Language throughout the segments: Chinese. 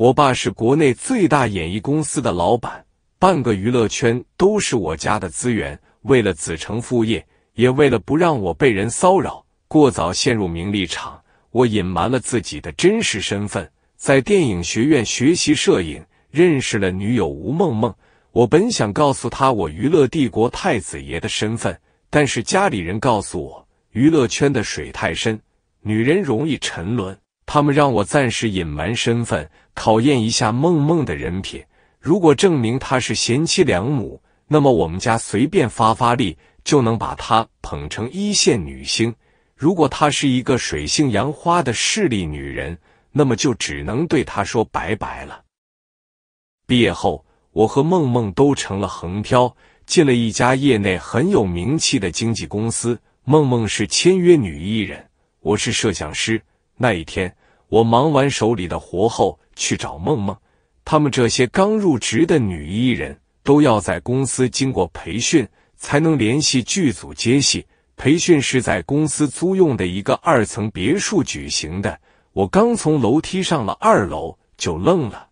我爸是国内最大演艺公司的老板，半个娱乐圈都是我家的资源。为了子承父业，也为了不让我被人骚扰、过早陷入名利场，我隐瞒了自己的真实身份，在电影学院学习摄影，认识了女友吴梦梦。我本想告诉她我娱乐帝国太子爷的身份，但是家里人告诉我，娱乐圈的水太深，女人容易沉沦，他们让我暂时隐瞒身份。考验一下梦梦的人品。如果证明她是贤妻良母，那么我们家随便发发力就能把她捧成一线女星；如果她是一个水性杨花的势利女人，那么就只能对她说拜拜了。毕业后，我和梦梦都成了横漂，进了一家业内很有名气的经纪公司。梦梦是签约女艺人，我是摄像师。那一天，我忙完手里的活后。去找梦梦，他们这些刚入职的女艺人都要在公司经过培训才能联系剧组接戏。培训是在公司租用的一个二层别墅举行的。我刚从楼梯上了二楼，就愣了。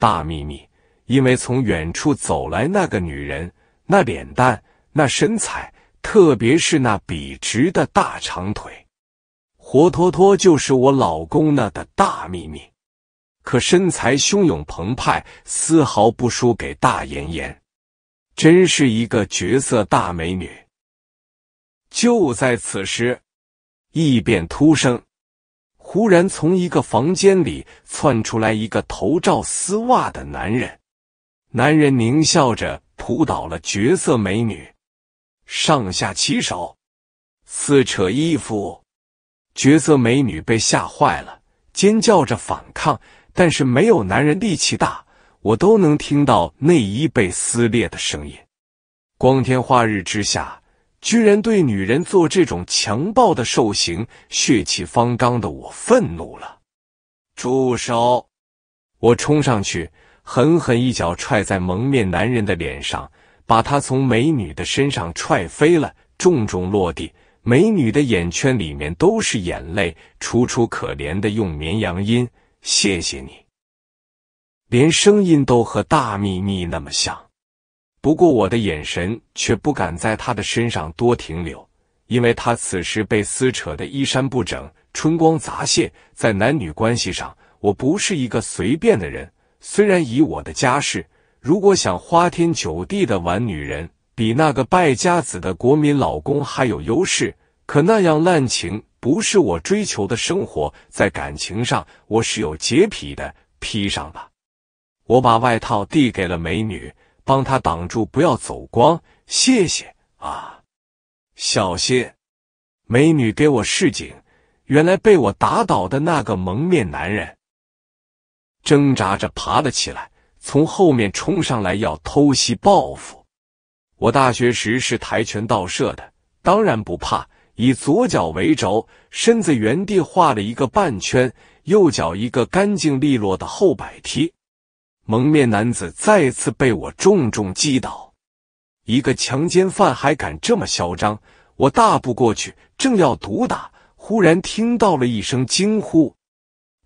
大秘密，因为从远处走来那个女人，那脸蛋，那身材，特别是那笔直的大长腿，活脱脱就是我老公那的大秘密。可身材汹涌澎湃，丝毫不输给大妍妍，真是一个绝色大美女。就在此时，异变突生，忽然从一个房间里窜出来一个头罩丝袜的男人，男人狞笑着扑倒了绝色美女，上下其手，撕扯衣服。绝色美女被吓坏了，尖叫着反抗。但是没有男人力气大，我都能听到内衣被撕裂的声音。光天化日之下，居然对女人做这种强暴的兽行，血气方刚的我愤怒了！住手！我冲上去，狠狠一脚踹在蒙面男人的脸上，把他从美女的身上踹飞了，重重落地。美女的眼圈里面都是眼泪，楚楚可怜的用绵羊音。谢谢你，连声音都和大秘密那么像。不过我的眼神却不敢在他的身上多停留，因为他此时被撕扯的衣衫不整，春光乍泄。在男女关系上，我不是一个随便的人。虽然以我的家世，如果想花天酒地的玩女人，比那个败家子的国民老公还有优势。可那样滥情。不是我追求的生活，在感情上我是有洁癖的。披上吧，我把外套递给了美女，帮她挡住，不要走光。谢谢啊，小心！美女给我示警，原来被我打倒的那个蒙面男人，挣扎着爬了起来，从后面冲上来要偷袭报复。我大学时是跆拳道社的，当然不怕。以左脚为轴，身子原地画了一个半圈，右脚一个干净利落的后摆踢，蒙面男子再次被我重重击倒。一个强奸犯还敢这么嚣张？我大步过去，正要毒打，忽然听到了一声惊呼：“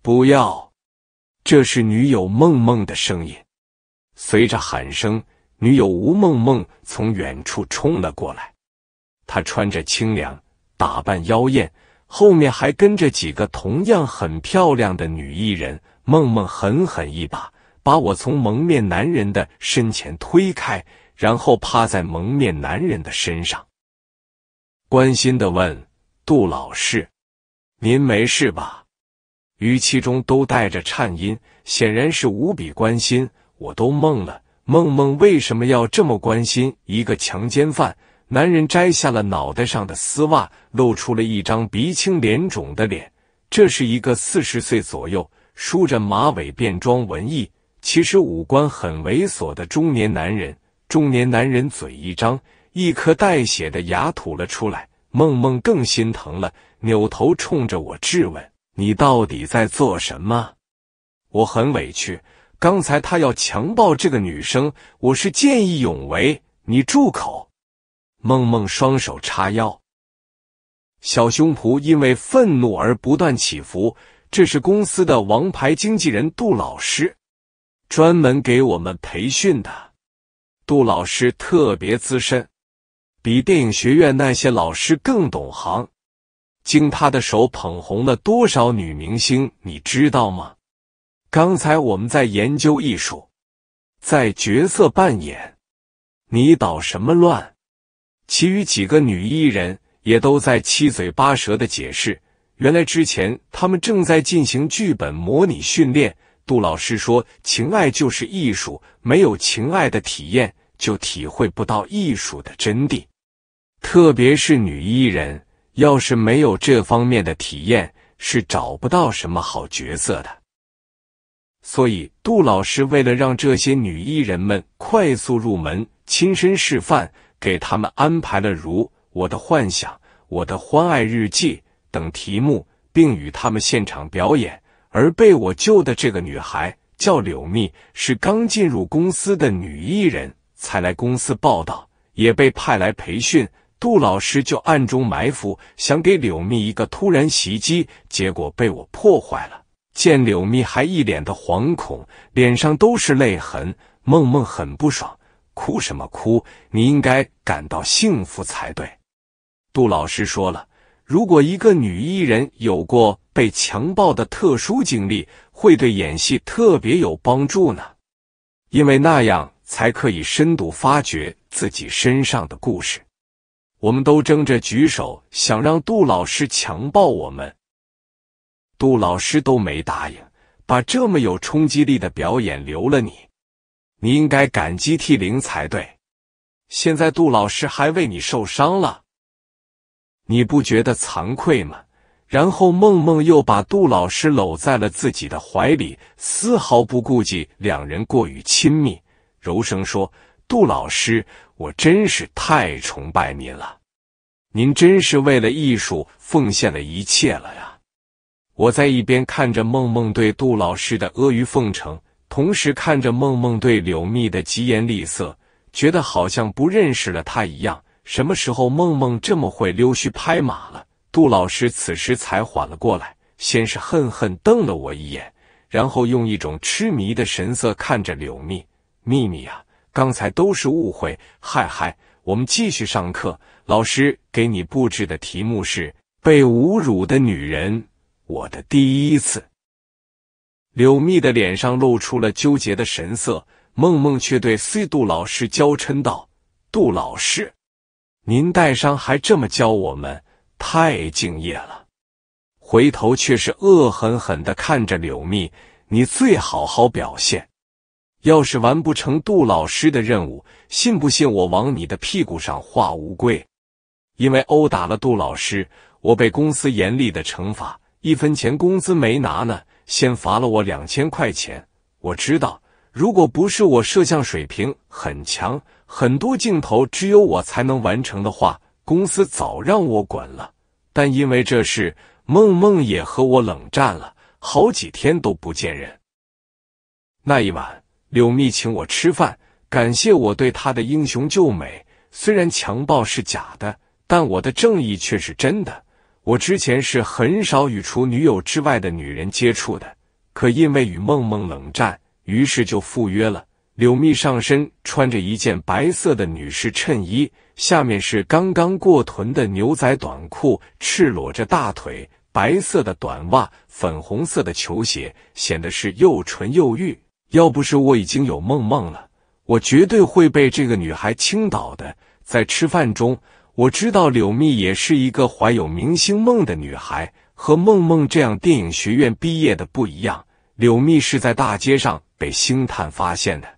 不要！”这是女友梦梦的声音。随着喊声，女友吴梦梦从远处冲了过来，她穿着清凉。打扮妖艳，后面还跟着几个同样很漂亮的女艺人。梦梦狠狠一把把我从蒙面男人的身前推开，然后趴在蒙面男人的身上，关心的问：“杜老师，您没事吧？”语气中都带着颤音，显然是无比关心。我都懵了，梦梦为什么要这么关心一个强奸犯？男人摘下了脑袋上的丝袜，露出了一张鼻青脸肿的脸。这是一个四十岁左右、梳着马尾、便装文艺，其实五官很猥琐的中年男人。中年男人嘴一张，一颗带血的牙吐了出来。梦梦更心疼了，扭头冲着我质问：“你到底在做什么？”我很委屈，刚才他要强暴这个女生，我是见义勇为。你住口！梦梦双手叉腰，小胸脯因为愤怒而不断起伏。这是公司的王牌经纪人杜老师，专门给我们培训的。杜老师特别资深，比电影学院那些老师更懂行。经他的手捧红了多少女明星，你知道吗？刚才我们在研究艺术，在角色扮演，你捣什么乱？其余几个女艺人也都在七嘴八舌的解释。原来之前他们正在进行剧本模拟训练。杜老师说：“情爱就是艺术，没有情爱的体验，就体会不到艺术的真谛。特别是女艺人，要是没有这方面的体验，是找不到什么好角色的。所以，杜老师为了让这些女艺人们快速入门，亲身示范。”给他们安排了如我的幻想、我的欢爱日记等题目，并与他们现场表演。而被我救的这个女孩叫柳蜜，是刚进入公司的女艺人才来公司报道，也被派来培训。杜老师就暗中埋伏，想给柳蜜一个突然袭击，结果被我破坏了。见柳蜜还一脸的惶恐，脸上都是泪痕，梦梦很不爽。哭什么哭？你应该感到幸福才对。杜老师说了，如果一个女艺人有过被强暴的特殊经历，会对演戏特别有帮助呢，因为那样才可以深度发掘自己身上的故事。我们都争着举手，想让杜老师强暴我们，杜老师都没答应，把这么有冲击力的表演留了你。你应该感激涕零才对，现在杜老师还为你受伤了，你不觉得惭愧吗？然后梦梦又把杜老师搂在了自己的怀里，丝毫不顾及两人过于亲密，柔声说：“杜老师，我真是太崇拜您了，您真是为了艺术奉献了一切了呀！”我在一边看着梦梦对杜老师的阿谀奉承。同时看着梦梦对柳蜜的疾言厉色，觉得好像不认识了她一样。什么时候梦梦这么会溜须拍马了？杜老师此时才缓了过来，先是恨恨瞪了我一眼，然后用一种痴迷的神色看着柳蜜：“秘密啊，刚才都是误会，嗨嗨，我们继续上课。老师给你布置的题目是《被侮辱的女人》，我的第一次。柳密的脸上露出了纠结的神色，梦梦却对 C 杜老师娇嗔道：“杜老师，您带伤还这么教我们，太敬业了。”回头却是恶狠狠的看着柳密：“你最好好表现，要是完不成杜老师的任务，信不信我往你的屁股上画乌龟？”因为殴打了杜老师，我被公司严厉的惩罚，一分钱工资没拿呢。先罚了我两千块钱。我知道，如果不是我摄像水平很强，很多镜头只有我才能完成的话，公司早让我滚了。但因为这事，梦梦也和我冷战了好几天都不见人。那一晚，柳蜜请我吃饭，感谢我对她的英雄救美。虽然强暴是假的，但我的正义却是真的。我之前是很少与除女友之外的女人接触的，可因为与梦梦冷战，于是就赴约了。柳密上身穿着一件白色的女士衬衣，下面是刚刚过臀的牛仔短裤，赤裸着大腿，白色的短袜，粉红色的球鞋，显得是又纯又欲。要不是我已经有梦梦了，我绝对会被这个女孩倾倒的。在吃饭中。我知道柳蜜也是一个怀有明星梦的女孩，和梦梦这样电影学院毕业的不一样。柳蜜是在大街上被星探发现的，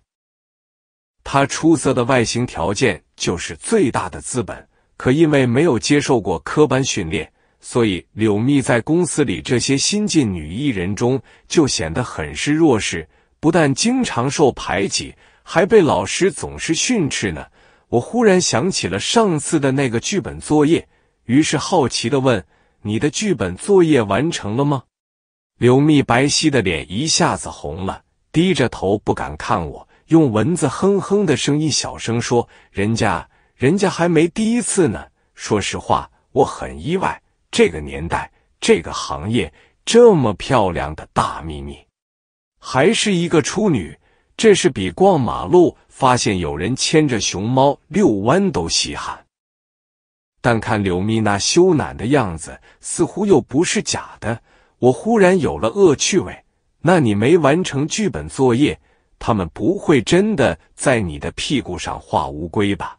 她出色的外形条件就是最大的资本。可因为没有接受过科班训练，所以柳蜜在公司里这些新晋女艺人中就显得很是弱势，不但经常受排挤，还被老师总是训斥呢。我忽然想起了上次的那个剧本作业，于是好奇的问：“你的剧本作业完成了吗？”刘密白皙的脸一下子红了，低着头不敢看我，用蚊子哼哼的声音小声说：“人家，人家还没第一次呢。”说实话，我很意外，这个年代，这个行业，这么漂亮的大秘密，还是一个处女。这是比逛马路发现有人牵着熊猫遛弯都稀罕。但看柳密那羞赧的样子，似乎又不是假的。我忽然有了恶趣味：那你没完成剧本作业，他们不会真的在你的屁股上画乌龟吧？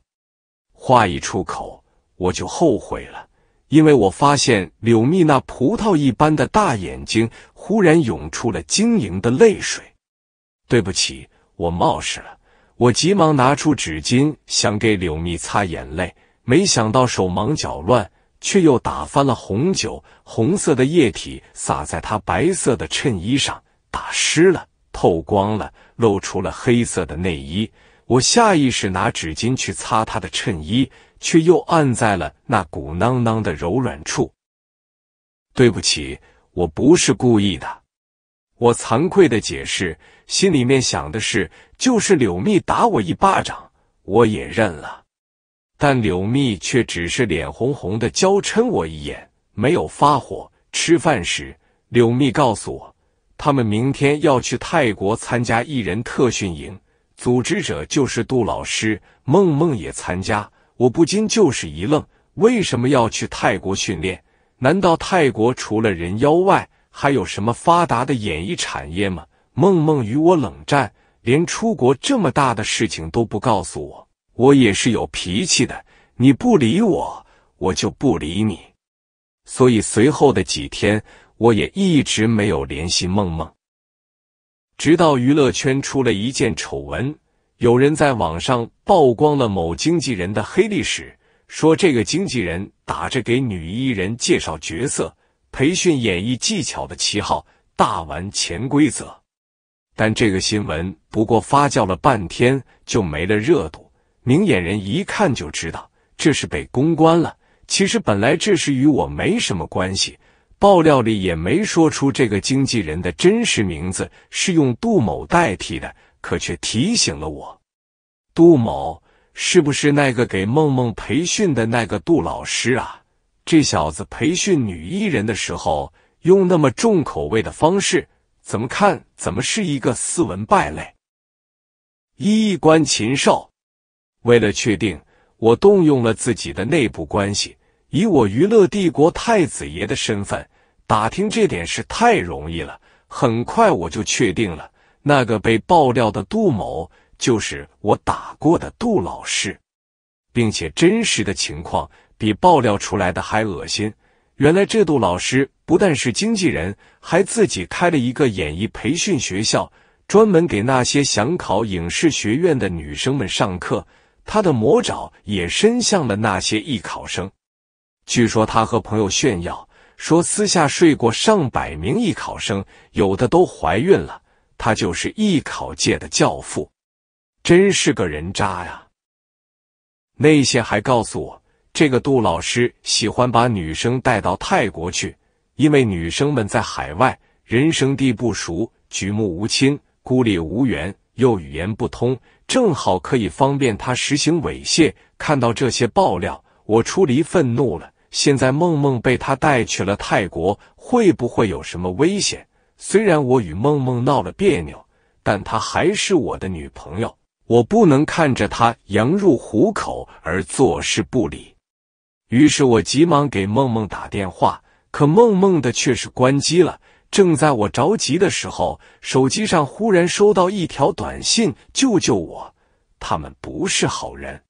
话一出口，我就后悔了，因为我发现柳密那葡萄一般的大眼睛忽然涌出了晶莹的泪水。对不起，我冒失了。我急忙拿出纸巾，想给柳蜜擦眼泪，没想到手忙脚乱，却又打翻了红酒，红色的液体洒在她白色的衬衣上，打湿了，透光了，露出了黑色的内衣。我下意识拿纸巾去擦她的衬衣，却又按在了那鼓囊囊的柔软处。对不起，我不是故意的。我惭愧的解释，心里面想的是，就是柳密打我一巴掌，我也认了。但柳密却只是脸红红的娇嗔我一眼，没有发火。吃饭时，柳密告诉我，他们明天要去泰国参加艺人特训营，组织者就是杜老师，梦梦也参加。我不禁就是一愣，为什么要去泰国训练？难道泰国除了人妖外？还有什么发达的演艺产业吗？梦梦与我冷战，连出国这么大的事情都不告诉我。我也是有脾气的，你不理我，我就不理你。所以随后的几天，我也一直没有联系梦梦。直到娱乐圈出了一件丑闻，有人在网上曝光了某经纪人的黑历史，说这个经纪人打着给女艺人介绍角色。培训演艺技巧的旗号大玩潜规则，但这个新闻不过发酵了半天就没了热度，明眼人一看就知道这是被公关了。其实本来这事与我没什么关系，爆料里也没说出这个经纪人的真实名字，是用杜某代替的，可却提醒了我：杜某是不是那个给梦梦培训的那个杜老师啊？这小子培训女艺人的时候，用那么重口味的方式，怎么看怎么是一个斯文败类，衣冠禽兽。为了确定，我动用了自己的内部关系，以我娱乐帝国太子爷的身份打听这点事太容易了。很快我就确定了，那个被爆料的杜某就是我打过的杜老师，并且真实的情况。比爆料出来的还恶心。原来这杜老师不但是经纪人，还自己开了一个演艺培训学校，专门给那些想考影视学院的女生们上课。他的魔爪也伸向了那些艺考生。据说他和朋友炫耀说，私下睡过上百名艺考生，有的都怀孕了。他就是艺考界的教父，真是个人渣呀！那些还告诉我。这个杜老师喜欢把女生带到泰国去，因为女生们在海外人生地不熟，举目无亲，孤立无援，又语言不通，正好可以方便他实行猥亵。看到这些爆料，我出离愤怒了。现在梦梦被他带去了泰国，会不会有什么危险？虽然我与梦梦闹了别扭，但她还是我的女朋友，我不能看着她羊入虎口而坐视不理。于是我急忙给梦梦打电话，可梦梦的却是关机了。正在我着急的时候，手机上忽然收到一条短信：“救救我，他们不是好人。”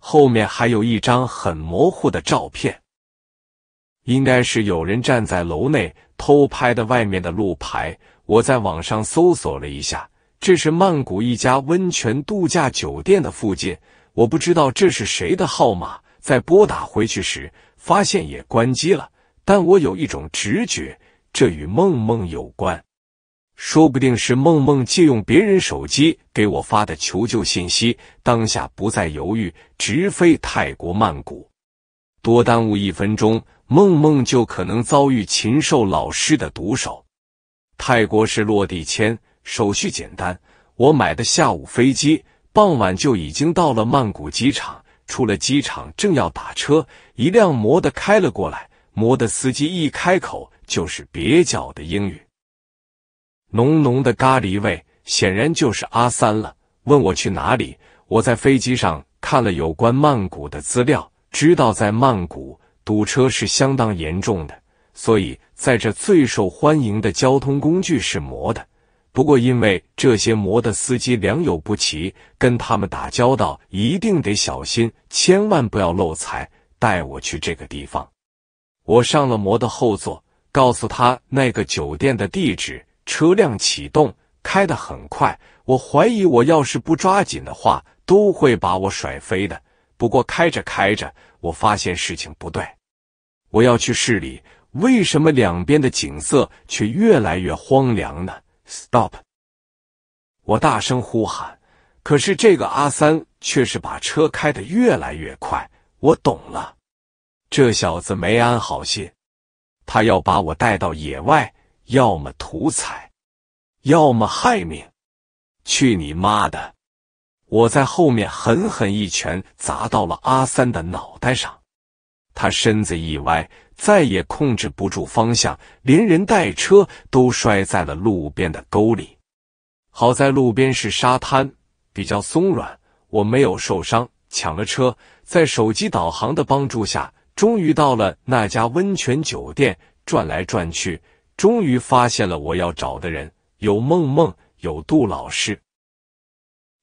后面还有一张很模糊的照片，应该是有人站在楼内偷拍的外面的路牌。我在网上搜索了一下，这是曼谷一家温泉度假酒店的附近。我不知道这是谁的号码。在拨打回去时，发现也关机了。但我有一种直觉，这与梦梦有关，说不定是梦梦借用别人手机给我发的求救信息。当下不再犹豫，直飞泰国曼谷。多耽误一分钟，梦梦就可能遭遇禽兽老师的毒手。泰国是落地签，手续简单。我买的下午飞机，傍晚就已经到了曼谷机场。出了机场，正要打车，一辆摩的开了过来。摩的司机一开口就是蹩脚的英语，浓浓的咖喱味，显然就是阿三了。问我去哪里，我在飞机上看了有关曼谷的资料，知道在曼谷堵车是相当严重的，所以在这最受欢迎的交通工具是摩的。不过，因为这些摩的司机良莠不齐，跟他们打交道一定得小心，千万不要漏财。带我去这个地方，我上了摩的后座，告诉他那个酒店的地址。车辆启动，开得很快。我怀疑，我要是不抓紧的话，都会把我甩飞的。不过开着开着，我发现事情不对。我要去市里，为什么两边的景色却越来越荒凉呢？Stop！我大声呼喊，可是这个阿三却是把车开得越来越快。我懂了，这小子没安好心，他要把我带到野外，要么屠财，要么害命。去你妈的！我在后面狠狠一拳砸到了阿三的脑袋上，他身子一歪。再也控制不住方向，连人带车都摔在了路边的沟里。好在路边是沙滩，比较松软，我没有受伤。抢了车，在手机导航的帮助下，终于到了那家温泉酒店。转来转去，终于发现了我要找的人：有梦梦，有杜老师，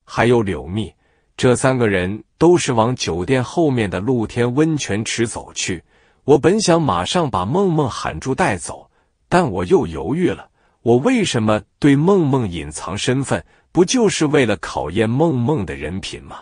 还有柳密。这三个人都是往酒店后面的露天温泉池走去。我本想马上把梦梦喊住带走，但我又犹豫了。我为什么对梦梦隐藏身份？不就是为了考验梦梦的人品吗？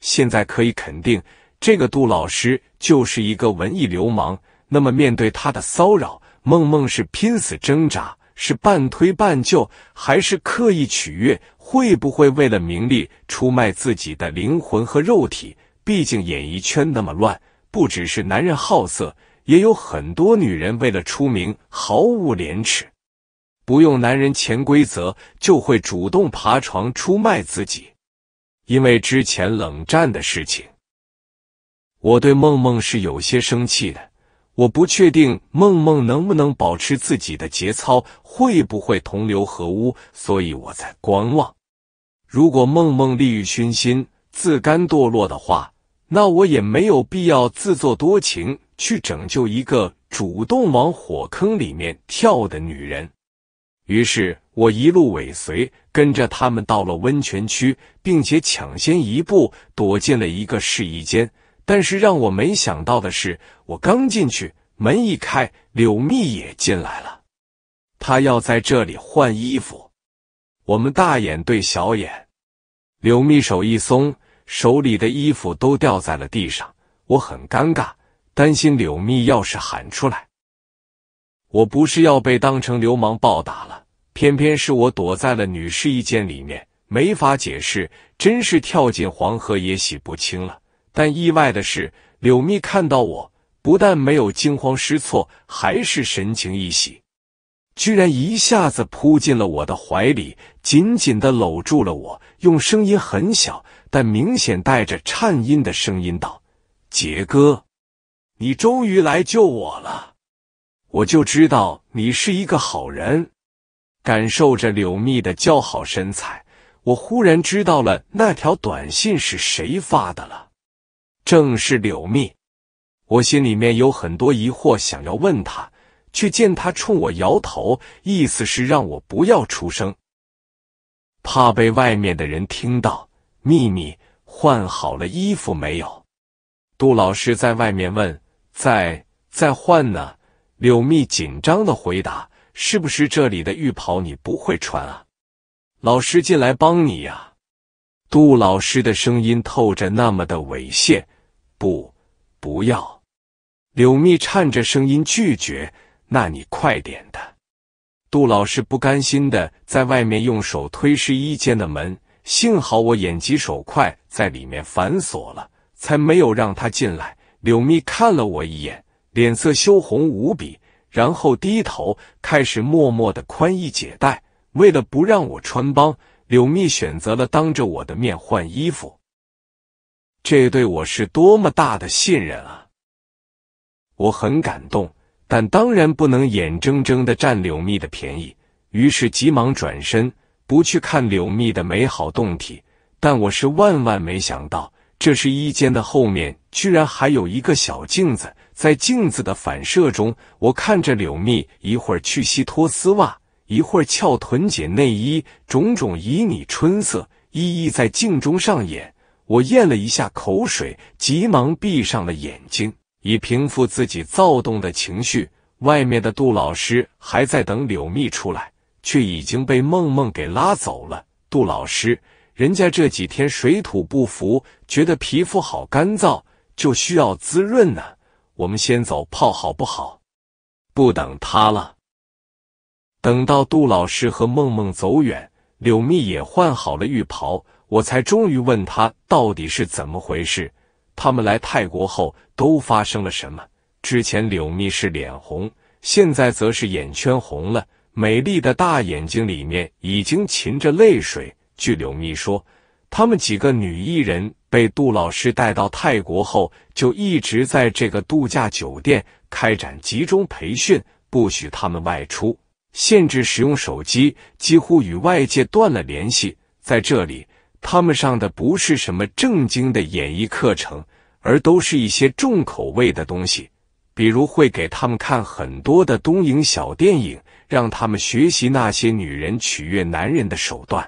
现在可以肯定，这个杜老师就是一个文艺流氓。那么面对他的骚扰，梦梦是拼死挣扎，是半推半就，还是刻意取悦？会不会为了名利出卖自己的灵魂和肉体？毕竟演艺圈那么乱。不只是男人好色，也有很多女人为了出名毫无廉耻，不用男人潜规则就会主动爬床出卖自己。因为之前冷战的事情，我对梦梦是有些生气的。我不确定梦梦能不能保持自己的节操，会不会同流合污，所以我在观望。如果梦梦利欲熏心、自甘堕落的话，那我也没有必要自作多情去拯救一个主动往火坑里面跳的女人。于是我一路尾随，跟着他们到了温泉区，并且抢先一步躲进了一个试衣间。但是让我没想到的是，我刚进去，门一开，柳密也进来了。他要在这里换衣服。我们大眼对小眼，柳密手一松。手里的衣服都掉在了地上，我很尴尬，担心柳密要是喊出来，我不是要被当成流氓暴打了。偏偏是我躲在了女试衣间里面，没法解释，真是跳进黄河也洗不清了。但意外的是，柳密看到我，不但没有惊慌失措，还是神情一喜，居然一下子扑进了我的怀里，紧紧的搂住了我，用声音很小。但明显带着颤音的声音道：“杰哥，你终于来救我了！我就知道你是一个好人。”感受着柳密的姣好身材，我忽然知道了那条短信是谁发的了，正是柳密。我心里面有很多疑惑，想要问他，却见他冲我摇头，意思是让我不要出声，怕被外面的人听到。秘密换好了衣服没有？杜老师在外面问。在在换呢。柳密紧张的回答。是不是这里的浴袍你不会穿啊？老师进来帮你呀。杜老师的声音透着那么的猥亵。不，不要。柳密颤着声音拒绝。那你快点的。杜老师不甘心的在外面用手推试衣间的门。幸好我眼疾手快，在里面反锁了，才没有让他进来。柳密看了我一眼，脸色羞红无比，然后低头开始默默的宽衣解带。为了不让我穿帮，柳密选择了当着我的面换衣服。这对我是多么大的信任啊！我很感动，但当然不能眼睁睁的占柳密的便宜，于是急忙转身。不去看柳密的美好动体，但我是万万没想到，这是衣间的后面居然还有一个小镜子。在镜子的反射中，我看着柳密一会儿去西脱丝袜，一会儿翘臀解内衣，种种旖旎春色一一在镜中上演。我咽了一下口水，急忙闭上了眼睛，以平复自己躁动的情绪。外面的杜老师还在等柳密出来。却已经被梦梦给拉走了。杜老师，人家这几天水土不服，觉得皮肤好干燥，就需要滋润呢。我们先走泡好不好？不等他了。等到杜老师和梦梦走远，柳蜜也换好了浴袍，我才终于问他到底是怎么回事。他们来泰国后都发生了什么？之前柳蜜是脸红，现在则是眼圈红了。美丽的大眼睛里面已经噙着泪水。据柳密说，他们几个女艺人被杜老师带到泰国后，就一直在这个度假酒店开展集中培训，不许他们外出，限制使用手机，几乎与外界断了联系。在这里，他们上的不是什么正经的演艺课程，而都是一些重口味的东西，比如会给他们看很多的东影小电影。让他们学习那些女人取悦男人的手段，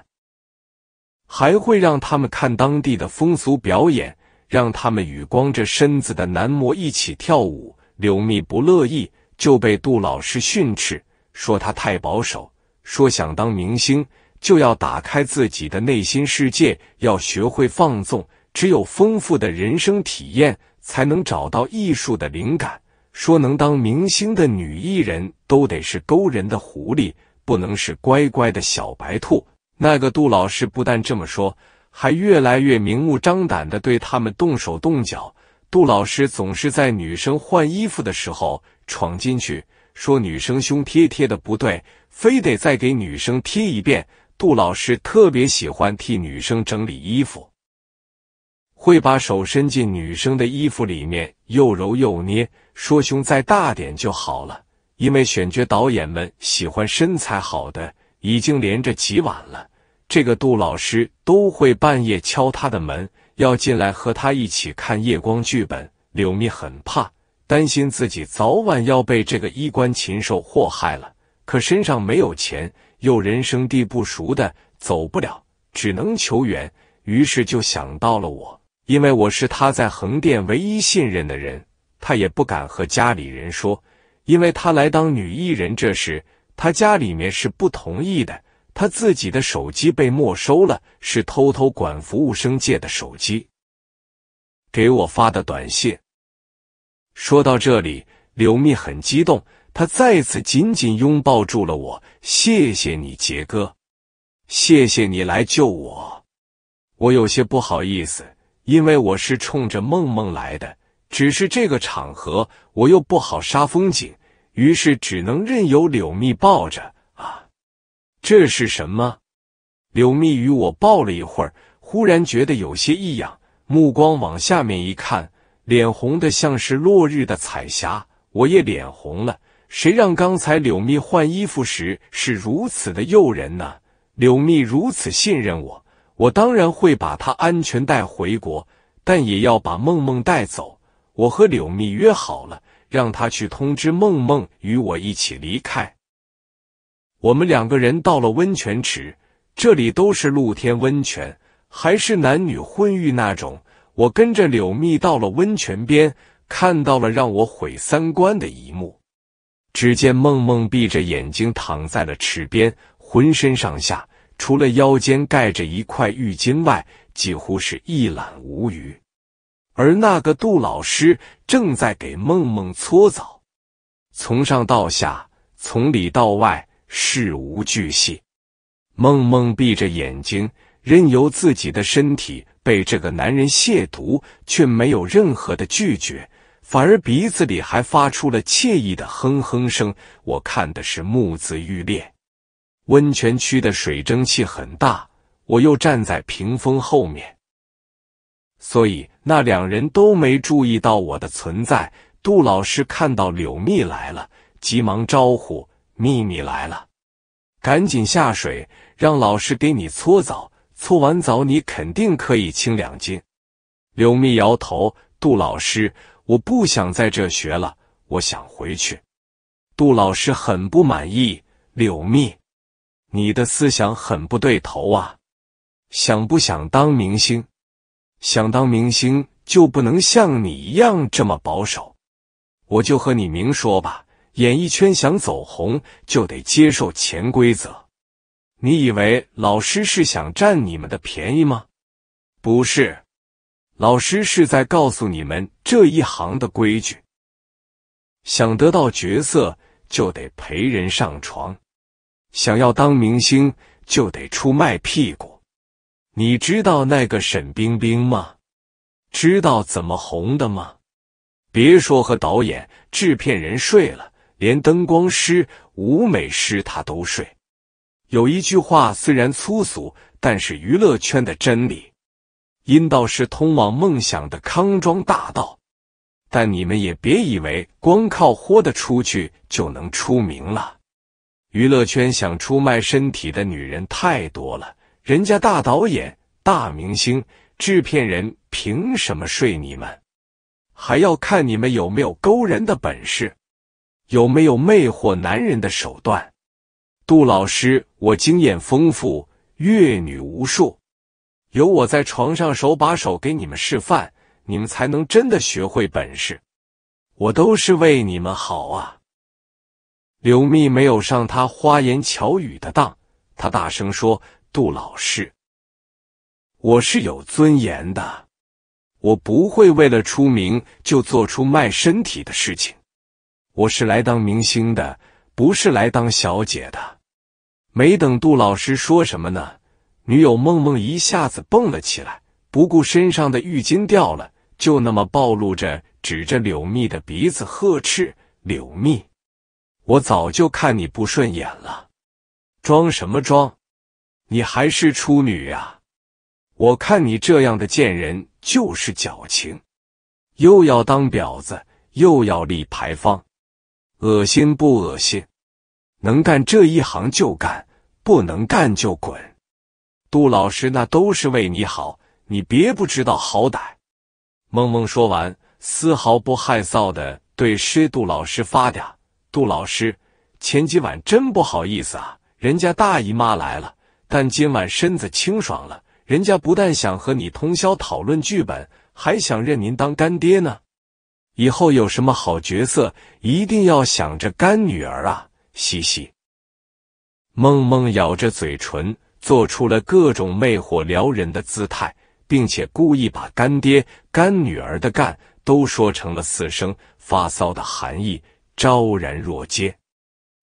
还会让他们看当地的风俗表演，让他们与光着身子的男模一起跳舞。柳密不乐意，就被杜老师训斥，说他太保守，说想当明星就要打开自己的内心世界，要学会放纵，只有丰富的人生体验才能找到艺术的灵感。说能当明星的女艺人都得是勾人的狐狸，不能是乖乖的小白兔。那个杜老师不但这么说，还越来越明目张胆的对他们动手动脚。杜老师总是在女生换衣服的时候闯进去，说女生胸贴贴的不对，非得再给女生贴一遍。杜老师特别喜欢替女生整理衣服，会把手伸进女生的衣服里面，又揉又捏。说胸再大点就好了，因为选角导演们喜欢身材好的。已经连着几晚了，这个杜老师都会半夜敲他的门，要进来和他一起看夜光剧本。柳密很怕，担心自己早晚要被这个衣冠禽兽祸害了。可身上没有钱，又人生地不熟的，走不了，只能求援。于是就想到了我，因为我是他在横店唯一信任的人。他也不敢和家里人说，因为他来当女艺人这事，他家里面是不同意的。他自己的手机被没收了，是偷偷管服务生借的手机。给我发的短信。说到这里，刘密很激动，他再次紧紧拥抱住了我。谢谢你，杰哥，谢谢你来救我。我有些不好意思，因为我是冲着梦梦来的。只是这个场合，我又不好杀风景，于是只能任由柳密抱着啊。这是什么？柳密与我抱了一会儿，忽然觉得有些异样，目光往下面一看，脸红的像是落日的彩霞。我也脸红了，谁让刚才柳密换衣服时是如此的诱人呢？柳密如此信任我，我当然会把她安全带回国，但也要把梦梦带走。我和柳密约好了，让他去通知梦梦，与我一起离开。我们两个人到了温泉池，这里都是露天温泉，还是男女混浴那种。我跟着柳密到了温泉边，看到了让我毁三观的一幕。只见梦梦闭着眼睛躺在了池边，浑身上下除了腰间盖着一块浴巾外，几乎是一览无余。而那个杜老师正在给梦梦搓澡，从上到下，从里到外，事无巨细。梦梦闭着眼睛，任由自己的身体被这个男人亵渎，却没有任何的拒绝，反而鼻子里还发出了惬意的哼哼声。我看的是目眦欲裂。温泉区的水蒸气很大，我又站在屏风后面，所以。那两人都没注意到我的存在。杜老师看到柳蜜来了，急忙招呼：“秘密来了，赶紧下水，让老师给你搓澡。搓完澡，你肯定可以轻两斤。”柳蜜摇头：“杜老师，我不想在这学了，我想回去。”杜老师很不满意：“柳蜜，你的思想很不对头啊！想不想当明星？”想当明星就不能像你一样这么保守，我就和你明说吧。演艺圈想走红，就得接受潜规则。你以为老师是想占你们的便宜吗？不是，老师是在告诉你们这一行的规矩。想得到角色，就得陪人上床；想要当明星，就得出卖屁股。你知道那个沈冰冰吗？知道怎么红的吗？别说和导演、制片人睡了，连灯光师、舞美师他都睡。有一句话虽然粗俗，但是娱乐圈的真理：阴道是通往梦想的康庄大道。但你们也别以为光靠豁得出去就能出名了。娱乐圈想出卖身体的女人太多了。人家大导演、大明星、制片人凭什么睡你们？还要看你们有没有勾人的本事，有没有魅惑男人的手段？杜老师，我经验丰富，阅女无数，有我在床上手把手给你们示范，你们才能真的学会本事。我都是为你们好啊！刘密没有上他花言巧语的当，他大声说。杜老师，我是有尊严的，我不会为了出名就做出卖身体的事情。我是来当明星的，不是来当小姐的。没等杜老师说什么呢，女友梦梦一下子蹦了起来，不顾身上的浴巾掉了，就那么暴露着，指着柳密的鼻子呵斥：“柳密，我早就看你不顺眼了，装什么装？”你还是处女呀？我看你这样的贱人就是矫情，又要当婊子又要立牌坊，恶心不恶心？能干这一行就干，不能干就滚。杜老师那都是为你好，你别不知道好歹。梦梦说完，丝毫不害臊的对师杜老师发嗲：“杜老师，前几晚真不好意思啊，人家大姨妈来了。”但今晚身子清爽了，人家不但想和你通宵讨论剧本，还想认您当干爹呢。以后有什么好角色，一定要想着干女儿啊，嘻嘻。梦梦咬着嘴唇，做出了各种魅惑撩人的姿态，并且故意把“干爹”“干女儿”的“干”都说成了四声，发骚的含义昭然若揭。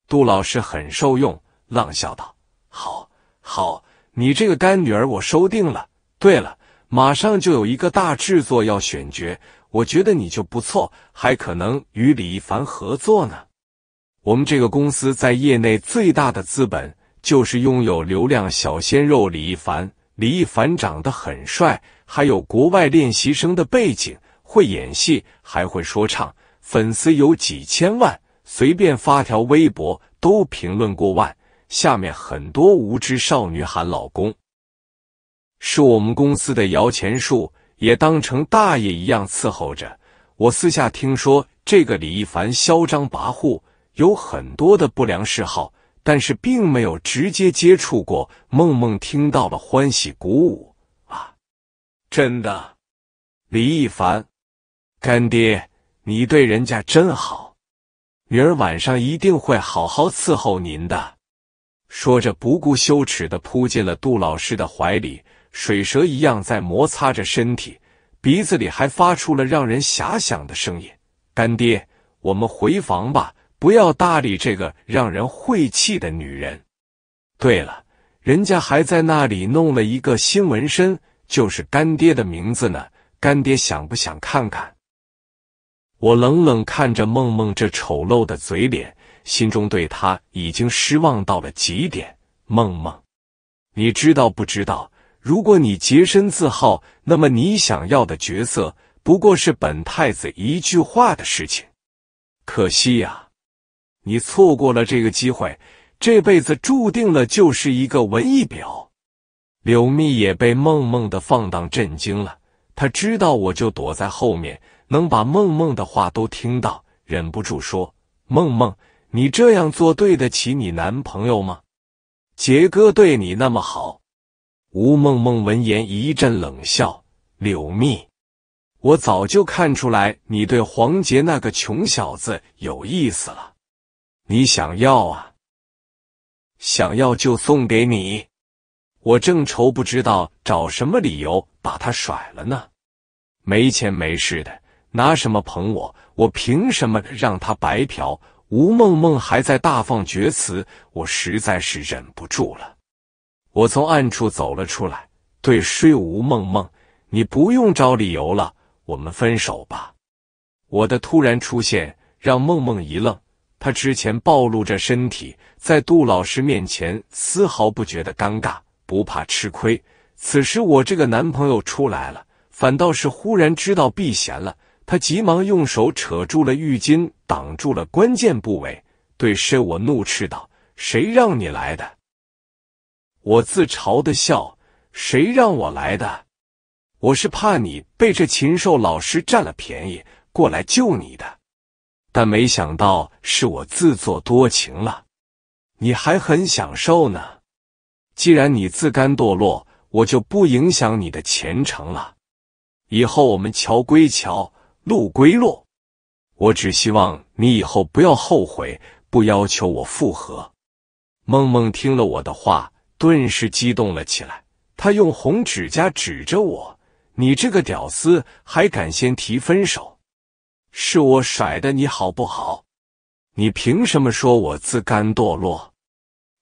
杜老师很受用，浪笑道：“好。”好，你这个干女儿我收定了。对了，马上就有一个大制作要选角，我觉得你就不错，还可能与李一凡合作呢。我们这个公司在业内最大的资本就是拥有流量小鲜肉李一凡。李一凡长得很帅，还有国外练习生的背景，会演戏，还会说唱，粉丝有几千万，随便发条微博都评论过万。下面很多无知少女喊老公，是我们公司的摇钱树，也当成大爷一样伺候着。我私下听说这个李一凡嚣张跋扈，有很多的不良嗜好，但是并没有直接接触过。梦梦听到了欢喜鼓舞啊，真的，李一凡干爹，你对人家真好，女儿晚上一定会好好伺候您的。说着，不顾羞耻的扑进了杜老师的怀里，水蛇一样在摩擦着身体，鼻子里还发出了让人遐想的声音。干爹，我们回房吧，不要搭理这个让人晦气的女人。对了，人家还在那里弄了一个新纹身，就是干爹的名字呢。干爹想不想看看？我冷冷看着梦梦这丑陋的嘴脸。心中对他已经失望到了极点。梦梦，你知道不知道？如果你洁身自好，那么你想要的角色不过是本太子一句话的事情。可惜呀，你错过了这个机会，这辈子注定了就是一个文艺婊。柳密也被梦梦的放荡震惊了，他知道我就躲在后面，能把梦梦的话都听到，忍不住说：“梦梦。”你这样做对得起你男朋友吗？杰哥对你那么好。吴梦梦闻言一阵冷笑：“柳密，我早就看出来你对黄杰那个穷小子有意思了。你想要啊？想要就送给你。我正愁不知道找什么理由把他甩了呢。没钱没势的，拿什么捧我？我凭什么让他白嫖？”吴梦梦还在大放厥词，我实在是忍不住了。我从暗处走了出来，对睡吴梦梦：“你不用找理由了，我们分手吧。”我的突然出现让梦梦一愣。她之前暴露着身体，在杜老师面前丝毫不觉得尴尬，不怕吃亏。此时我这个男朋友出来了，反倒是忽然知道避嫌了。他急忙用手扯住了浴巾。挡住了关键部位，对身我怒斥道：“谁让你来的？”我自嘲的笑：“谁让我来的？我是怕你被这禽兽老师占了便宜，过来救你的。但没想到是我自作多情了，你还很享受呢。既然你自甘堕落，我就不影响你的前程了。以后我们桥归桥，路归路。”我只希望你以后不要后悔，不要求我复合。梦梦听了我的话，顿时激动了起来。她用红指甲指着我：“你这个屌丝，还敢先提分手？是我甩的你好不好？你凭什么说我自甘堕落？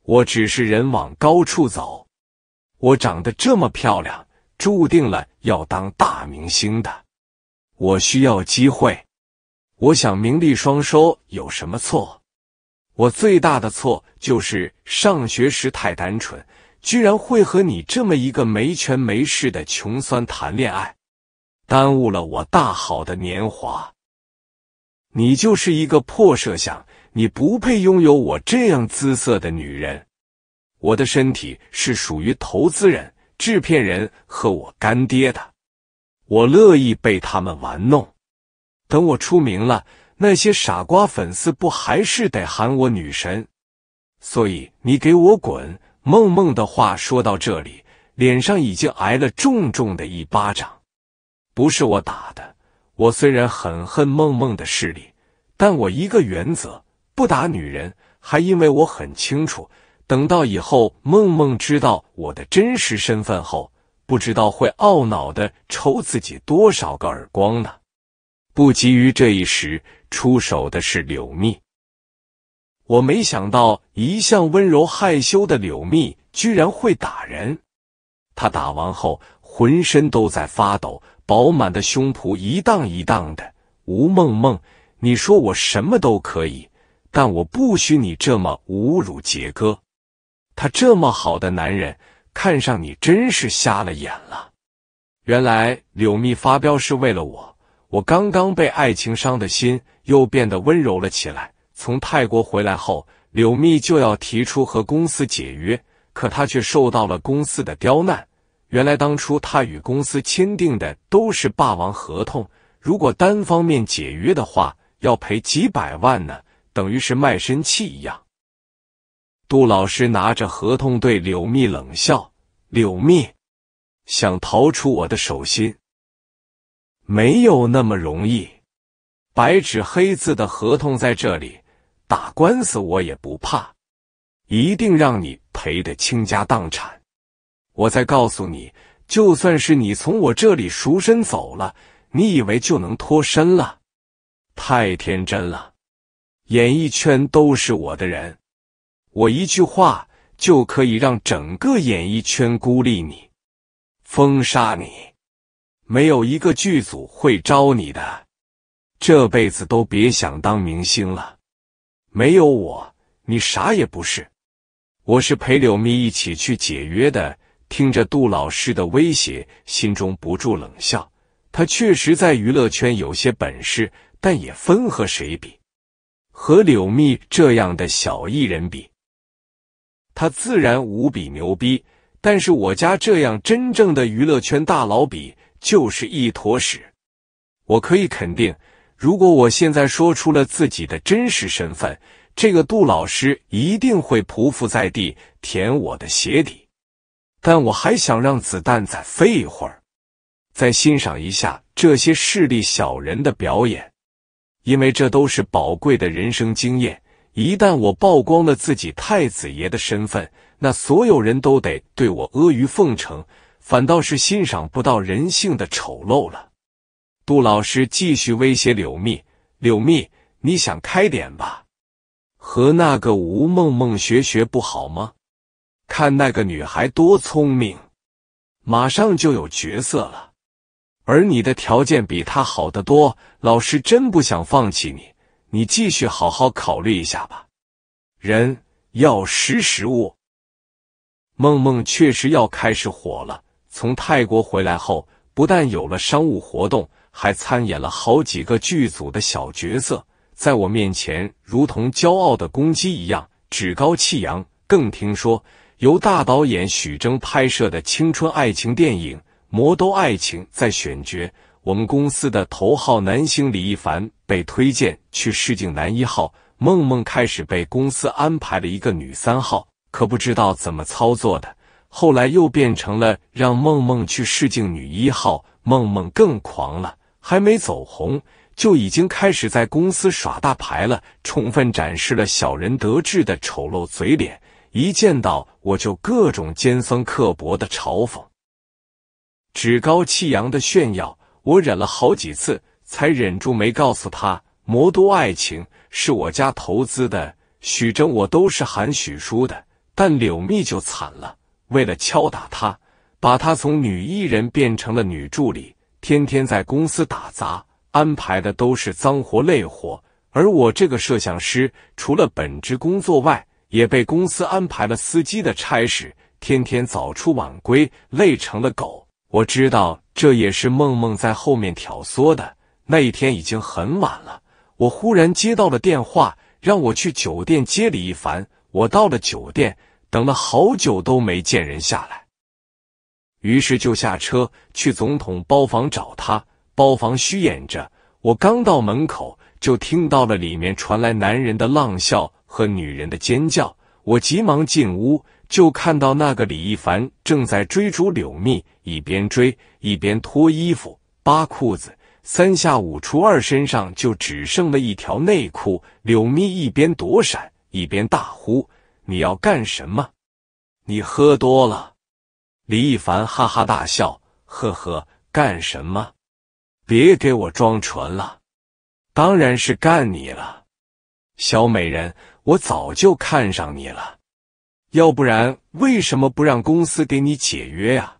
我只是人往高处走，我长得这么漂亮，注定了要当大明星的。我需要机会。”我想名利双收有什么错？我最大的错就是上学时太单纯，居然会和你这么一个没权没势的穷酸谈恋爱，耽误了我大好的年华。你就是一个破设想，你不配拥有我这样姿色的女人。我的身体是属于投资人、制片人和我干爹的，我乐意被他们玩弄。等我出名了，那些傻瓜粉丝不还是得喊我女神？所以你给我滚！梦梦的话说到这里，脸上已经挨了重重的一巴掌，不是我打的。我虽然很恨梦梦的势力，但我一个原则，不打女人，还因为我很清楚，等到以后梦梦知道我的真实身份后，不知道会懊恼的抽自己多少个耳光呢。不急于这一时出手的是柳密。我没想到一向温柔害羞的柳密居然会打人。他打完后浑身都在发抖，饱满的胸脯一荡一荡的。吴梦梦，你说我什么都可以，但我不许你这么侮辱杰哥。他这么好的男人看上你真是瞎了眼了。原来柳密发飙是为了我。我刚刚被爱情伤的心，又变得温柔了起来。从泰国回来后，柳蜜就要提出和公司解约，可她却受到了公司的刁难。原来当初她与公司签订的都是霸王合同，如果单方面解约的话，要赔几百万呢，等于是卖身契一样。杜老师拿着合同对柳蜜冷笑：“柳蜜，想逃出我的手心？”没有那么容易，白纸黑字的合同在这里，打官司我也不怕，一定让你赔得倾家荡产。我再告诉你，就算是你从我这里赎身走了，你以为就能脱身了？太天真了，演艺圈都是我的人，我一句话就可以让整个演艺圈孤立你，封杀你。没有一个剧组会招你的，这辈子都别想当明星了。没有我，你啥也不是。我是陪柳蜜一起去解约的，听着杜老师的威胁，心中不住冷笑。他确实在娱乐圈有些本事，但也分和谁比。和柳蜜这样的小艺人比，他自然无比牛逼；但是我家这样真正的娱乐圈大佬比。就是一坨屎！我可以肯定，如果我现在说出了自己的真实身份，这个杜老师一定会匍匐在地舔我的鞋底。但我还想让子弹再飞一会儿，再欣赏一下这些势利小人的表演，因为这都是宝贵的人生经验。一旦我曝光了自己太子爷的身份，那所有人都得对我阿谀奉承。反倒是欣赏不到人性的丑陋了。杜老师继续威胁柳密：“柳密，你想开点吧，和那个吴梦梦学学不好吗？看那个女孩多聪明，马上就有角色了，而你的条件比她好得多。老师真不想放弃你，你继续好好考虑一下吧。人要识时务。梦梦确实要开始火了。”从泰国回来后，不但有了商务活动，还参演了好几个剧组的小角色，在我面前如同骄傲的公鸡一样趾高气扬。更听说由大导演许峥拍摄的青春爱情电影《魔都爱情》在选角，我们公司的头号男星李一凡被推荐去试镜男一号，梦梦开始被公司安排了一个女三号，可不知道怎么操作的。后来又变成了让梦梦去试镜女一号，梦梦更狂了，还没走红就已经开始在公司耍大牌了，充分展示了小人得志的丑陋嘴脸。一见到我就各种尖酸刻薄的嘲讽，趾高气扬的炫耀。我忍了好几次，才忍住没告诉他，《魔都爱情》是我家投资的，许峥我都是喊许叔的，但柳蜜就惨了。为了敲打他，把他从女艺人变成了女助理，天天在公司打杂，安排的都是脏活累活。而我这个摄像师，除了本职工作外，也被公司安排了司机的差事，天天早出晚归，累成了狗。我知道这也是梦梦在后面挑唆的。那一天已经很晚了，我忽然接到了电话，让我去酒店接李一凡。我到了酒店。等了好久都没见人下来，于是就下车去总统包房找他。包房虚掩着，我刚到门口就听到了里面传来男人的浪笑和女人的尖叫。我急忙进屋，就看到那个李一凡正在追逐柳蜜，一边追一边脱衣服、扒裤子，三下五除二，身上就只剩了一条内裤。柳蜜一边躲闪，一边大呼。你要干什么？你喝多了。李一凡哈哈大笑，呵呵，干什么？别给我装纯了，当然是干你了，小美人，我早就看上你了，要不然为什么不让公司给你解约呀？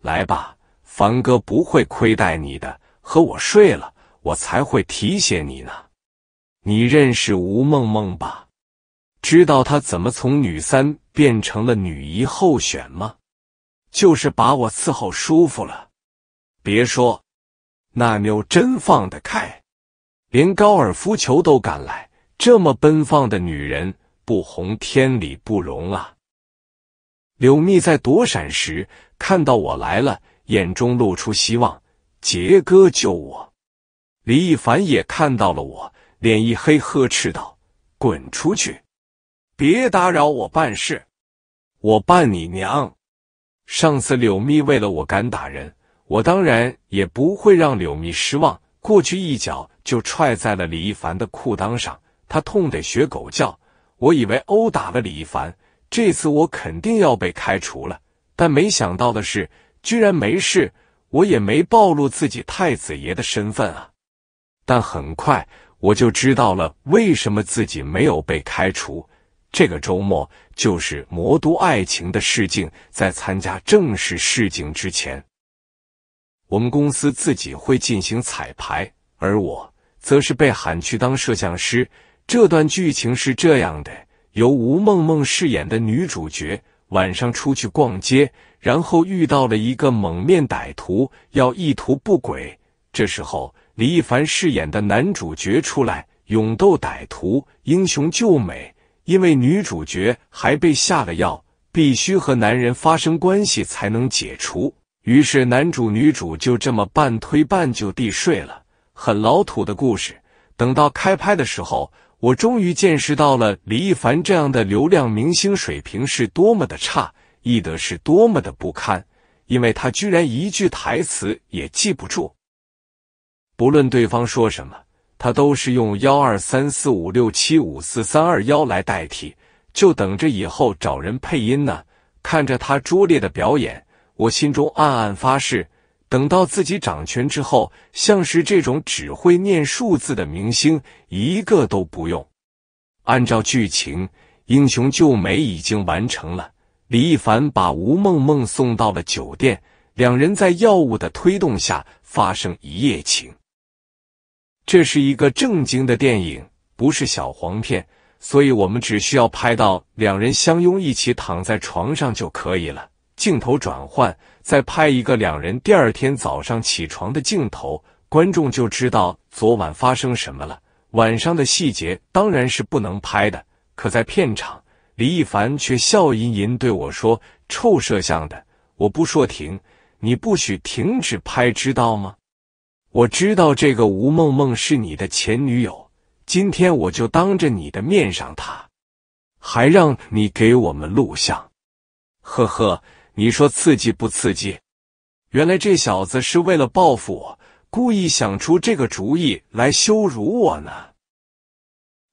来吧，凡哥不会亏待你的，和我睡了，我才会提携你呢。你认识吴梦梦吧？知道他怎么从女三变成了女一候选吗？就是把我伺候舒服了。别说，那妞真放得开，连高尔夫球都敢来。这么奔放的女人，不红天理不容啊！柳密在躲闪时看到我来了，眼中露出希望。杰哥救我！李亦凡也看到了我，脸一黑，呵斥道：“滚出去！”别打扰我办事，我办你娘！上次柳蜜为了我敢打人，我当然也不会让柳蜜失望。过去一脚就踹在了李一凡的裤裆上，他痛得学狗叫。我以为殴打了李一凡，这次我肯定要被开除了。但没想到的是，居然没事，我也没暴露自己太子爷的身份啊！但很快我就知道了为什么自己没有被开除。这个周末就是《魔都爱情》的试镜，在参加正式试镜之前，我们公司自己会进行彩排，而我则是被喊去当摄像师。这段剧情是这样的：由吴梦梦饰演的女主角晚上出去逛街，然后遇到了一个蒙面歹徒，要意图不轨。这时候，李一凡饰演的男主角出来，勇斗歹徒，英雄救美。因为女主角还被下了药，必须和男人发生关系才能解除。于是男主女主就这么半推半就地睡了，很老土的故事。等到开拍的时候，我终于见识到了李亦凡这样的流量明星水平是多么的差，艺德是多么的不堪，因为他居然一句台词也记不住，不论对方说什么。他都是用幺二三四五六七五四三二幺来代替，就等着以后找人配音呢。看着他拙劣的表演，我心中暗暗发誓：等到自己掌权之后，像是这种只会念数字的明星，一个都不用。按照剧情，英雄救美已经完成了。李一凡把吴梦梦送到了酒店，两人在药物的推动下发生一夜情。这是一个正经的电影，不是小黄片，所以我们只需要拍到两人相拥一起躺在床上就可以了。镜头转换，再拍一个两人第二天早上起床的镜头，观众就知道昨晚发生什么了。晚上的细节当然是不能拍的。可在片场，李一凡却笑吟吟对我说：“臭摄像的，我不说停，你不许停止拍，知道吗？”我知道这个吴梦梦是你的前女友，今天我就当着你的面上，她还让你给我们录像，呵呵，你说刺激不刺激？原来这小子是为了报复我，故意想出这个主意来羞辱我呢。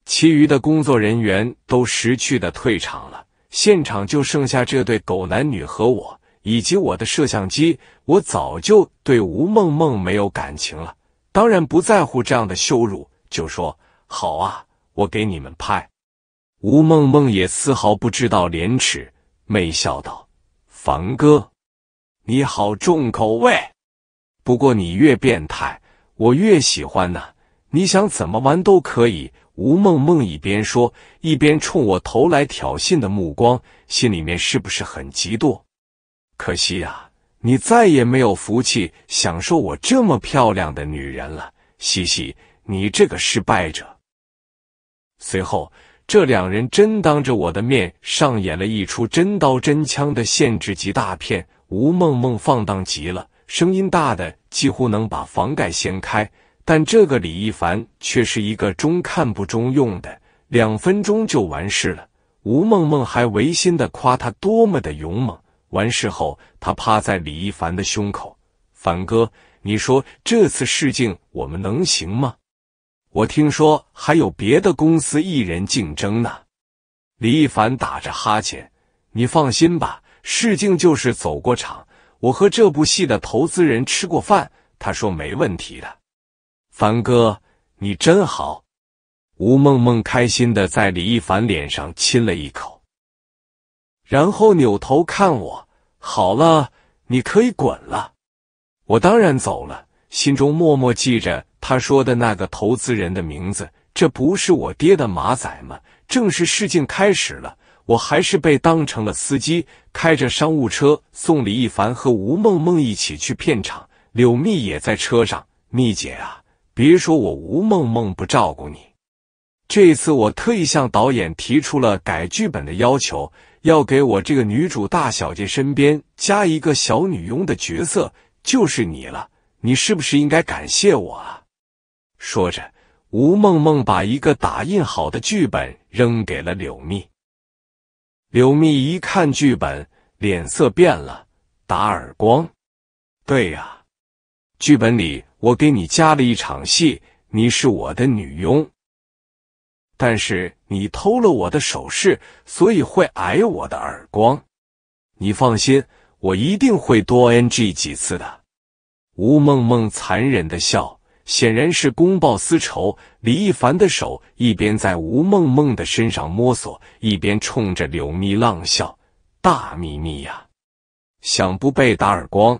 其余的工作人员都识趣的退场了，现场就剩下这对狗男女和我。以及我的摄像机，我早就对吴梦梦没有感情了，当然不在乎这样的羞辱。就说好啊，我给你们拍。吴梦梦也丝毫不知道廉耻，媚笑道：“凡哥，你好重口味，不过你越变态，我越喜欢呢。你想怎么玩都可以。”吴梦梦一边说，一边冲我投来挑衅的目光，心里面是不是很嫉妒？可惜呀，你再也没有福气享受我这么漂亮的女人了，嘻嘻，你这个失败者。随后，这两人真当着我的面上演了一出真刀真枪的限制级大片。吴梦梦放荡极了，声音大的几乎能把房盖掀开，但这个李一凡却是一个中看不中用的，两分钟就完事了。吴梦梦还违心的夸他多么的勇猛。完事后，他趴在李一凡的胸口：“凡哥，你说这次试镜我们能行吗？我听说还有别的公司艺人竞争呢。”李一凡打着哈欠：“你放心吧，试镜就是走过场。我和这部戏的投资人吃过饭，他说没问题的。”凡哥，你真好。吴梦梦开心的在李一凡脸上亲了一口。然后扭头看我，好了，你可以滚了。我当然走了，心中默默记着他说的那个投资人的名字。这不是我爹的马仔吗？正式试镜开始了，我还是被当成了司机，开着商务车送李一凡和吴梦梦一起去片场。柳蜜也在车上，蜜姐啊，别说我吴梦梦不照顾你。这次我特意向导演提出了改剧本的要求。要给我这个女主大小姐身边加一个小女佣的角色，就是你了。你是不是应该感谢我啊？说着，吴梦梦把一个打印好的剧本扔给了柳密。柳密一看剧本，脸色变了，打耳光。对呀，剧本里我给你加了一场戏，你是我的女佣，但是。你偷了我的首饰，所以会挨我的耳光。你放心，我一定会多 NG 几次的。吴梦梦残忍的笑，显然是公报私仇。李一凡的手一边在吴梦梦的身上摸索，一边冲着柳蜜浪笑：“大秘密呀，想不被打耳光，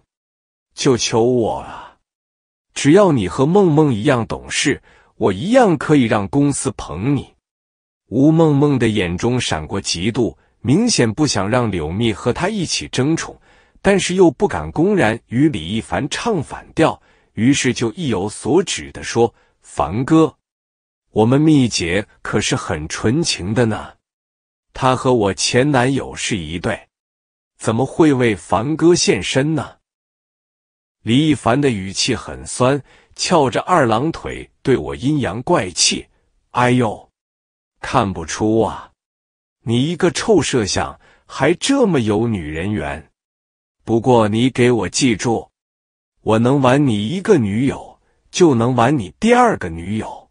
就求我啊！只要你和梦梦一样懂事，我一样可以让公司捧你。”吴梦梦的眼中闪过嫉妒，明显不想让柳蜜和他一起争宠，但是又不敢公然与李一凡唱反调，于是就意有所指的说：“凡哥，我们蜜姐可是很纯情的呢，她和我前男友是一对，怎么会为凡哥献身呢？”李一凡的语气很酸，翘着二郎腿对我阴阳怪气：“哎呦。”看不出啊，你一个臭摄像还这么有女人缘。不过你给我记住，我能玩你一个女友，就能玩你第二个女友。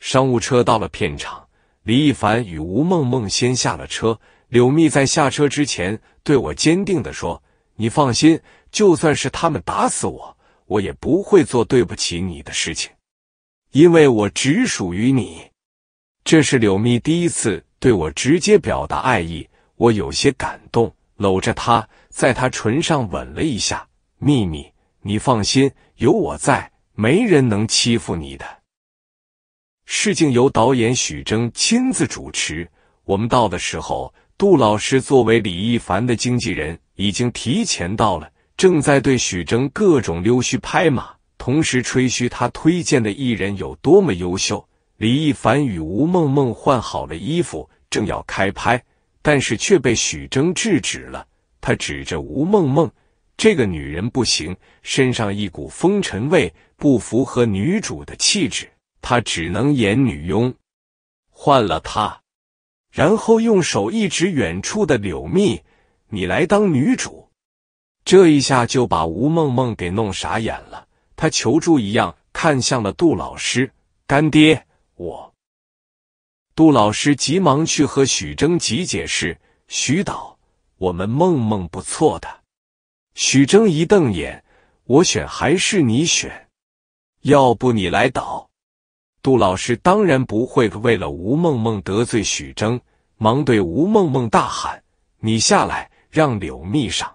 商务车到了片场，李一凡与吴梦梦先下了车。柳蜜在下车之前，对我坚定的说：“你放心，就算是他们打死我，我也不会做对不起你的事情，因为我只属于你。”这是柳蜜第一次对我直接表达爱意，我有些感动，搂着她，在她唇上吻了一下。秘密，你放心，有我在，没人能欺负你的。事情由导演许峥亲自主持，我们到的时候，杜老师作为李一凡的经纪人已经提前到了，正在对许峥各种溜须拍马，同时吹嘘他推荐的艺人有多么优秀。李一凡与吴梦梦换好了衣服，正要开拍，但是却被许峥制止了。他指着吴梦梦：“这个女人不行，身上一股风尘味，不符合女主的气质。她只能演女佣，换了她。”然后用手一指远处的柳密：“你来当女主。”这一下就把吴梦梦给弄傻眼了，她求助一样看向了杜老师干爹。我，杜老师急忙去和许征吉解释：“许导，我们梦梦不错的。”许征一瞪眼：“我选还是你选？要不你来导？”杜老师当然不会为了吴梦梦得罪许征，忙对吴梦梦大喊：“你下来，让柳密上。”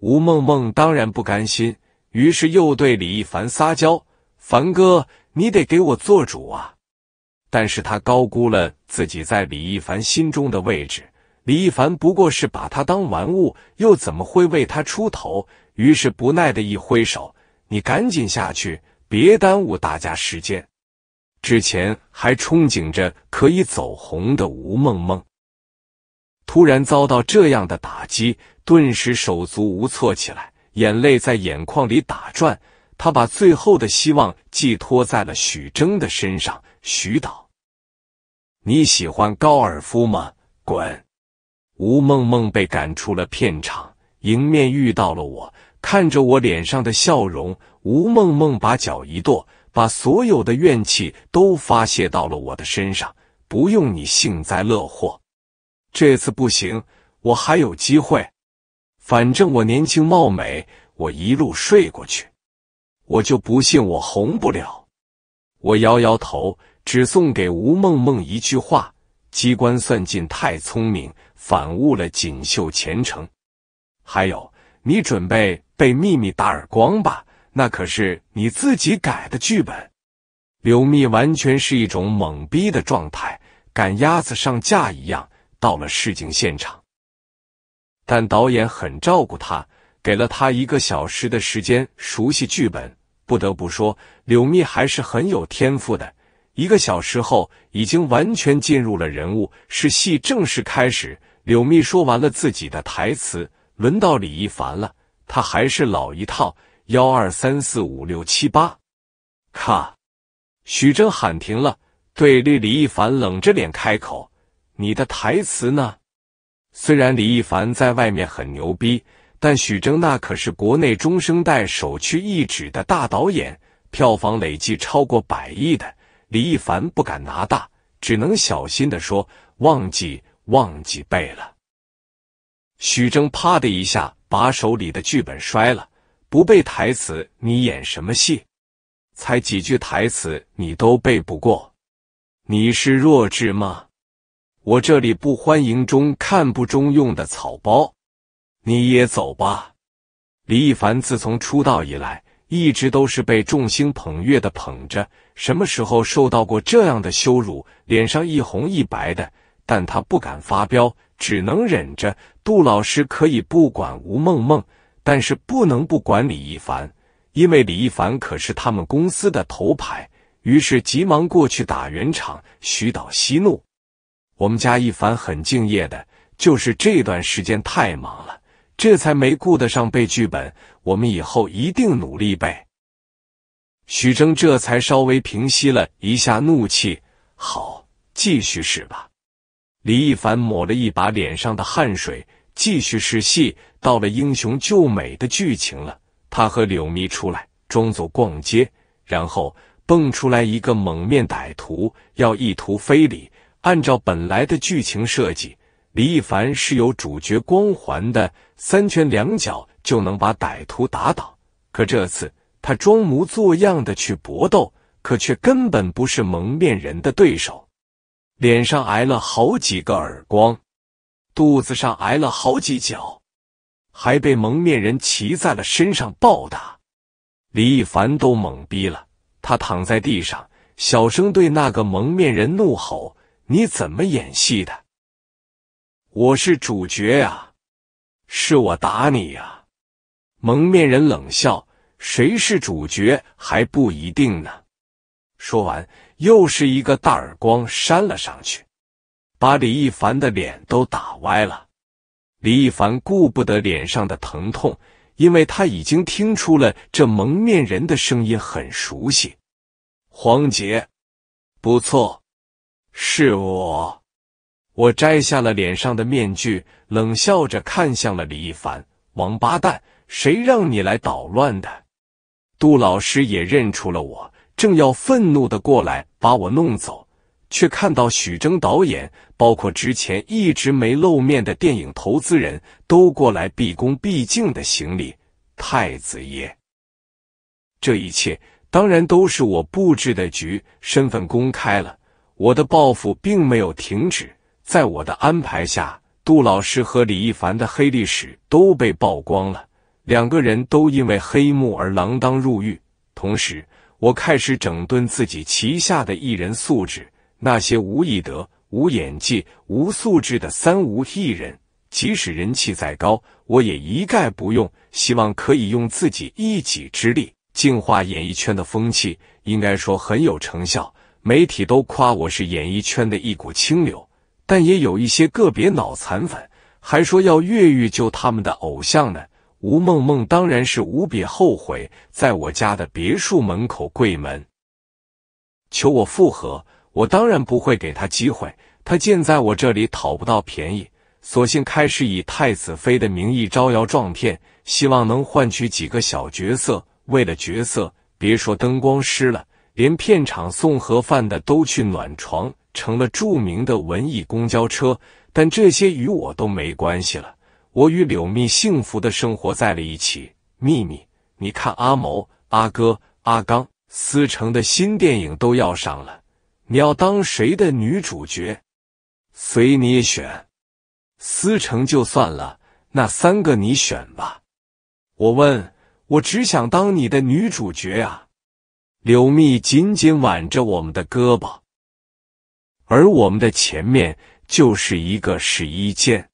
吴梦梦当然不甘心，于是又对李一凡撒娇：“凡哥，你得给我做主啊！”但是他高估了自己在李一凡心中的位置。李一凡不过是把他当玩物，又怎么会为他出头？于是不耐的一挥手：“你赶紧下去，别耽误大家时间。”之前还憧憬着可以走红的吴梦梦，突然遭到这样的打击，顿时手足无措起来，眼泪在眼眶里打转。他把最后的希望寄托在了许峥的身上，许导，你喜欢高尔夫吗？滚！吴梦梦被赶出了片场，迎面遇到了我，看着我脸上的笑容，吴梦梦把脚一跺，把所有的怨气都发泄到了我的身上。不用你幸灾乐祸，这次不行，我还有机会。反正我年轻貌美，我一路睡过去。我就不信我红不了！我摇摇头，只送给吴梦梦一句话：“机关算尽太聪明，反误了锦绣前程。”还有，你准备被秘密打耳光吧？那可是你自己改的剧本。柳密完全是一种懵逼的状态，赶鸭子上架一样到了试镜现场。但导演很照顾他，给了他一个小时的时间熟悉剧本。不得不说，柳密还是很有天赋的。一个小时后，已经完全进入了人物，是戏正式开始。柳密说完了自己的台词，轮到李一凡了。他还是老一套，幺二三四五六七八，咔！许峥喊停了，对立李一凡冷着脸开口：“你的台词呢？”虽然李一凡在外面很牛逼。但许峥那可是国内中生代首屈一指的大导演，票房累计超过百亿的。李易凡不敢拿大，只能小心的说：“忘记，忘记背了。”许峥啪的一下把手里的剧本摔了：“不背台词，你演什么戏？才几句台词你都背不过，你是弱智吗？我这里不欢迎中看不中用的草包。”你也走吧，李一凡自从出道以来，一直都是被众星捧月的捧着，什么时候受到过这样的羞辱？脸上一红一白的，但他不敢发飙，只能忍着。杜老师可以不管吴梦梦，但是不能不管李一凡，因为李一凡可是他们公司的头牌。于是急忙过去打圆场：“徐导息怒，我们家一凡很敬业的，就是这段时间太忙了。”这才没顾得上背剧本，我们以后一定努力背。许峥这才稍微平息了一下怒气，好，继续试吧。李亦凡抹了一把脸上的汗水，继续试戏。到了英雄救美的剧情了，他和柳迷出来装作逛街，然后蹦出来一个蒙面歹徒要意图非礼。按照本来的剧情设计。李一凡是有主角光环的，三拳两脚就能把歹徒打倒。可这次他装模作样的去搏斗，可却根本不是蒙面人的对手，脸上挨了好几个耳光，肚子上挨了好几脚，还被蒙面人骑在了身上暴打。李一凡都懵逼了，他躺在地上，小声对那个蒙面人怒吼：“你怎么演戏的？”我是主角呀，是我打你呀！蒙面人冷笑：“谁是主角还不一定呢。”说完，又是一个大耳光扇了上去，把李一凡的脸都打歪了。李一凡顾不得脸上的疼痛，因为他已经听出了这蒙面人的声音很熟悉。黄杰，不错，是我。我摘下了脸上的面具，冷笑着看向了李一凡：“王八蛋，谁让你来捣乱的？”杜老师也认出了我，正要愤怒的过来把我弄走，却看到许峥导演，包括之前一直没露面的电影投资人，都过来毕恭毕敬的行礼：“太子爷。”这一切当然都是我布置的局，身份公开了，我的报复并没有停止。在我的安排下，杜老师和李一凡的黑历史都被曝光了，两个人都因为黑幕而锒铛入狱。同时，我开始整顿自己旗下的艺人素质，那些无艺德、无演技、无素质的三无艺人，即使人气再高，我也一概不用。希望可以用自己一己之力净化演艺圈的风气，应该说很有成效。媒体都夸我是演艺圈的一股清流。但也有一些个别脑残粉还说要越狱救他们的偶像呢。吴梦梦当然是无比后悔，在我家的别墅门口跪门，求我复合。我当然不会给他机会。他见在我这里讨不到便宜，索性开始以太子妃的名义招摇撞骗，希望能换取几个小角色。为了角色，别说灯光师了，连片场送盒饭的都去暖床。成了著名的文艺公交车，但这些与我都没关系了。我与柳密幸福的生活在了一起。秘密，你看，阿谋、阿哥、阿刚、思成的新电影都要上了，你要当谁的女主角？随你选。思成就算了，那三个你选吧。我问，我只想当你的女主角啊。柳密紧紧挽着我们的胳膊。而我们的前面就是一个试衣间。